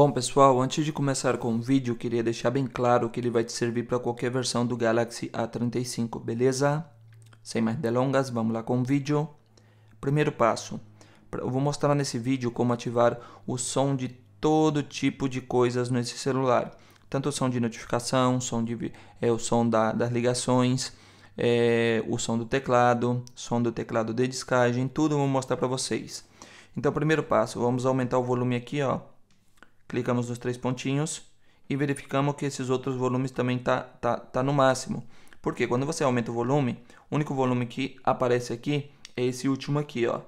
Bom pessoal, antes de começar com o vídeo, queria deixar bem claro que ele vai te servir para qualquer versão do Galaxy A35, beleza? Sem mais delongas, vamos lá com o vídeo. Primeiro passo, eu vou mostrar nesse vídeo como ativar o som de todo tipo de coisas nesse celular. Tanto o som de notificação, som de, é, o som da, das ligações, é, o som do teclado, som do teclado de descagem, tudo eu vou mostrar para vocês. Então, primeiro passo, vamos aumentar o volume aqui, ó Clicamos nos três pontinhos e verificamos que esses outros volumes também tá, tá, tá no máximo. Porque quando você aumenta o volume, o único volume que aparece aqui é esse último aqui, ó.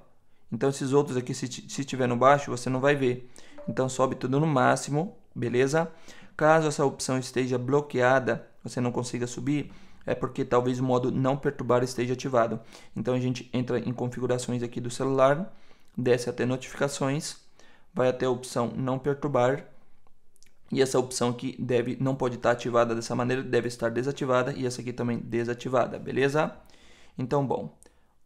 Então esses outros aqui, se, se tiver no baixo, você não vai ver. Então sobe tudo no máximo, beleza? Caso essa opção esteja bloqueada, você não consiga subir, é porque talvez o modo não perturbar esteja ativado. Então a gente entra em configurações aqui do celular, desce até notificações vai até a opção não perturbar e essa opção aqui deve, não pode estar ativada dessa maneira, deve estar desativada e essa aqui também desativada, beleza? Então, bom,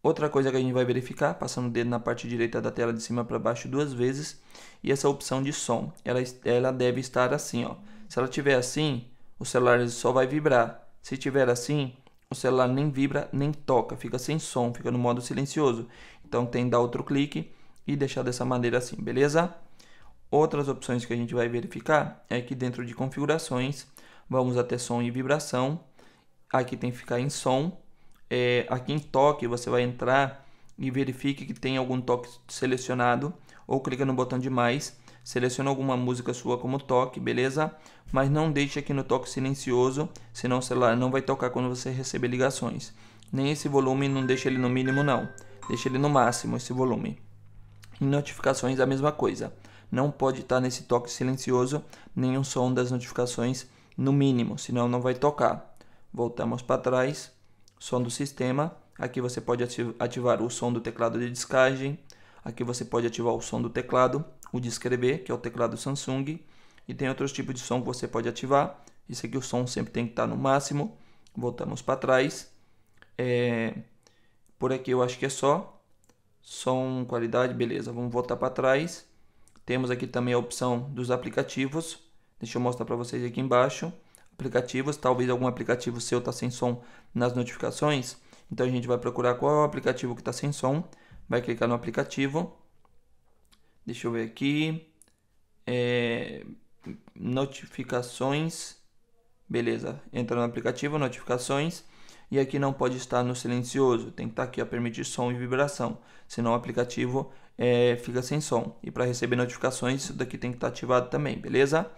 outra coisa que a gente vai verificar, passando o dedo na parte direita da tela de cima para baixo duas vezes, e essa opção de som, ela, ela deve estar assim, ó. Se ela tiver assim, o celular só vai vibrar. Se tiver assim, o celular nem vibra, nem toca, fica sem som, fica no modo silencioso. Então tem que dar outro clique e deixar dessa maneira assim, beleza? Outras opções que a gente vai verificar é que dentro de configurações, vamos até som e vibração. Aqui tem que ficar em som. É, aqui em toque, você vai entrar e verifique que tem algum toque selecionado. Ou clica no botão de mais, seleciona alguma música sua como toque, beleza? Mas não deixe aqui no toque silencioso, senão o celular não vai tocar quando você receber ligações. Nem esse volume, não deixa ele no mínimo não. Deixa ele no máximo, esse volume. Em notificações, a mesma coisa. Não pode estar nesse toque silencioso nenhum som das notificações, no mínimo, senão não vai tocar. Voltamos para trás, som do sistema. Aqui você pode ativar o som do teclado de descagem. Aqui você pode ativar o som do teclado, o de escrever, que é o teclado Samsung. E tem outros tipos de som que você pode ativar. Isso aqui o som sempre tem que estar no máximo. Voltamos para trás. É... Por aqui eu acho que é só som, qualidade, beleza. Vamos voltar para trás. Temos aqui também a opção dos aplicativos. Deixa eu mostrar para vocês aqui embaixo. Aplicativos, talvez algum aplicativo seu está sem som nas notificações. Então a gente vai procurar qual é o aplicativo que está sem som. Vai clicar no aplicativo. Deixa eu ver aqui. É... Notificações. Beleza. Entra no aplicativo, notificações. E aqui não pode estar no silencioso, tem que estar aqui a permitir som e vibração, senão o aplicativo é, fica sem som. E para receber notificações, isso daqui tem que estar ativado também, beleza?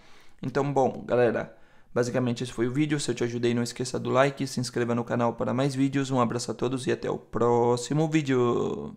Então, bom, galera, basicamente esse foi o vídeo. Se eu te ajudei, não esqueça do like, se inscreva no canal para mais vídeos. Um abraço a todos e até o próximo vídeo.